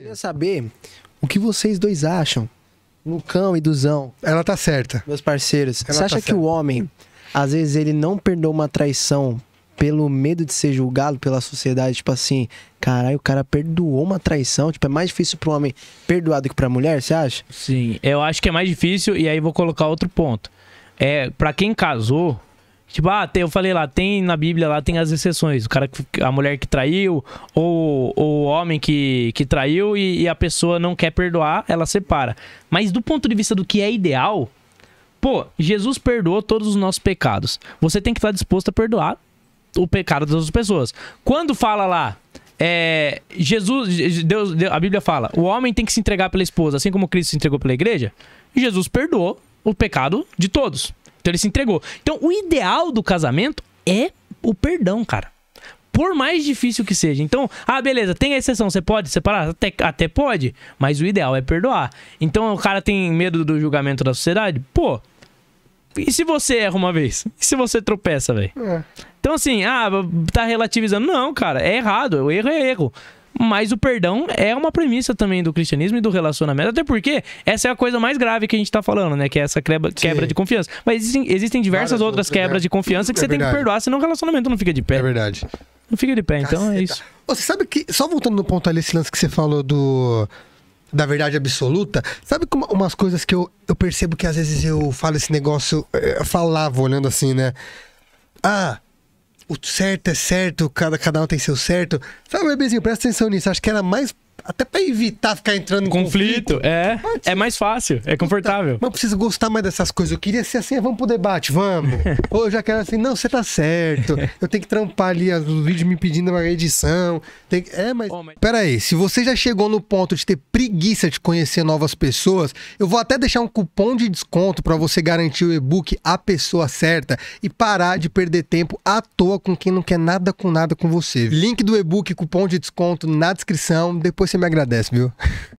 Queria saber o que vocês dois acham, Lucão e Duzão. Ela tá certa. Meus parceiros. Ela você tá acha tá que certa. o homem, às vezes, ele não perdoa uma traição pelo medo de ser julgado pela sociedade? Tipo assim, caralho, o cara perdoou uma traição. Tipo, é mais difícil pro homem perdoar do que pra mulher, você acha? Sim, eu acho que é mais difícil. E aí vou colocar outro ponto. É, para quem casou, Tipo, ah, tem, eu falei lá, tem na Bíblia lá, tem as exceções. O cara, a mulher que traiu, ou, ou o homem que, que traiu e, e a pessoa não quer perdoar, ela separa. Mas do ponto de vista do que é ideal, pô, Jesus perdoou todos os nossos pecados. Você tem que estar disposto a perdoar o pecado das outras pessoas. Quando fala lá, é, Jesus, Deus, a Bíblia fala, o homem tem que se entregar pela esposa, assim como Cristo se entregou pela igreja, Jesus perdoou o pecado de todos. Então ele se entregou. Então o ideal do casamento é o perdão, cara. Por mais difícil que seja. Então, ah, beleza, tem a exceção, você pode separar? Até, até pode, mas o ideal é perdoar. Então o cara tem medo do julgamento da sociedade? Pô, e se você erra uma vez? E se você tropeça, velho? É. Então, assim, ah, tá relativizando. Não, cara, é errado. O erro é erro. Mas o perdão é uma premissa também do cristianismo e do relacionamento, até porque essa é a coisa mais grave que a gente tá falando, né? Que é essa quebra, quebra de confiança. Mas existem, existem diversas Várias outras né? quebras de confiança que é você verdade. tem que perdoar, senão o relacionamento não fica de pé. É verdade. Não fica de pé, Caceta. então é isso. Você sabe que, só voltando no ponto ali, esse lance que você falou do da verdade absoluta, sabe como umas coisas que eu, eu percebo que às vezes eu falo esse negócio, eh, eu falava olhando assim, né? Ah, o certo é certo, cada canal tem seu certo. Sabe, bebezinho, presta atenção nisso. Acho que era mais até para evitar ficar entrando em conflito. conflito. É, é mais fácil, é confortável. Mas precisa gostar mais dessas coisas. Eu queria ser assim, ah, vamos pro debate, vamos. Ou eu já quero assim, não, você tá certo. Eu tenho que trampar ali os vídeos me pedindo uma edição. Tem... É, mas... pera aí Peraí, se você já chegou no ponto de ter preguiça de conhecer novas pessoas, eu vou até deixar um cupom de desconto para você garantir o e-book A Pessoa Certa e parar de perder tempo à toa com quem não quer nada com nada com você. Link do e-book, cupom de desconto na descrição. Depois você me agradece, viu?